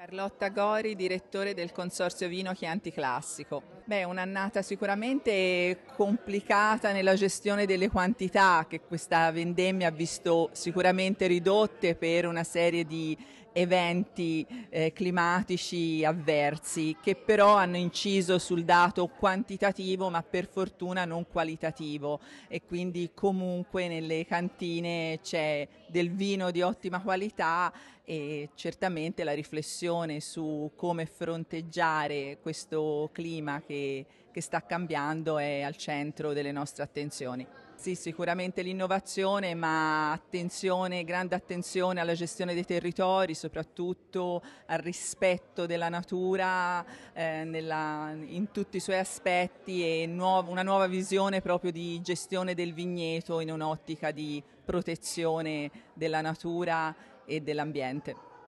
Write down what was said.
Carlotta Gori, direttore del Consorzio Vino Chianti Classico. Beh, un'annata sicuramente complicata nella gestione delle quantità che questa vendemmia ha visto sicuramente ridotte per una serie di eventi eh, climatici avversi che però hanno inciso sul dato quantitativo ma per fortuna non qualitativo e quindi comunque nelle cantine c'è del vino di ottima qualità e certamente la riflessione discussione su come fronteggiare questo clima che, che sta cambiando è al centro delle nostre attenzioni. Sì, sicuramente l'innovazione, ma attenzione, grande attenzione alla gestione dei territori, soprattutto al rispetto della natura eh, nella, in tutti i suoi aspetti e nuovo, una nuova visione proprio di gestione del vigneto in un'ottica di protezione della natura e dell'ambiente.